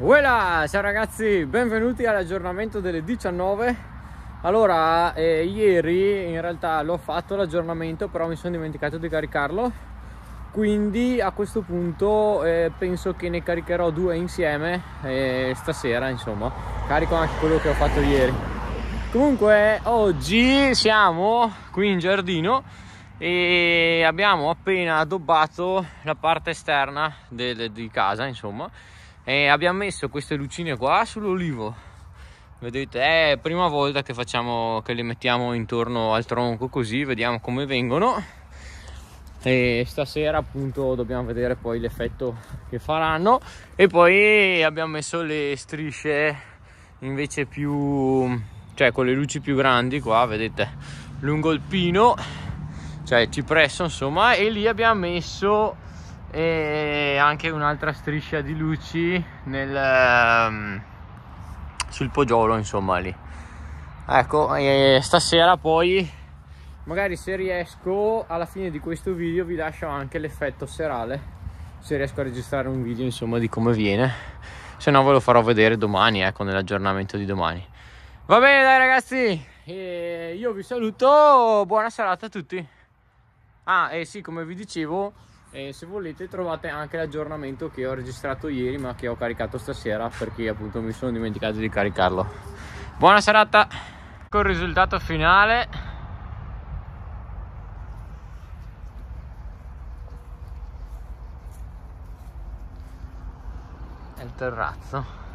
Voilà, ciao ragazzi, benvenuti all'aggiornamento delle 19. Allora, eh, ieri in realtà l'ho fatto l'aggiornamento, però mi sono dimenticato di caricarlo. Quindi a questo punto eh, penso che ne caricherò due insieme eh, stasera, insomma. Carico anche quello che ho fatto ieri. Comunque, oggi siamo qui in giardino e abbiamo appena addobbato la parte esterna del, di casa, insomma e abbiamo messo queste lucine qua sull'olivo vedete è la prima volta che facciamo che le mettiamo intorno al tronco così vediamo come vengono e stasera appunto dobbiamo vedere poi l'effetto che faranno e poi abbiamo messo le strisce invece più cioè con le luci più grandi qua vedete lungo il pino cioè cipresso insomma e lì abbiamo messo e anche un'altra striscia di luci nel, ehm, sul poggiolo insomma lì ecco e stasera poi magari se riesco alla fine di questo video vi lascio anche l'effetto serale se riesco a registrare un video insomma di come viene se no ve lo farò vedere domani ecco nell'aggiornamento di domani va bene dai ragazzi e io vi saluto buona serata a tutti ah e sì come vi dicevo e se volete trovate anche l'aggiornamento che ho registrato ieri ma che ho caricato stasera perché appunto mi sono dimenticato di caricarlo buona serata con il risultato finale è il terrazzo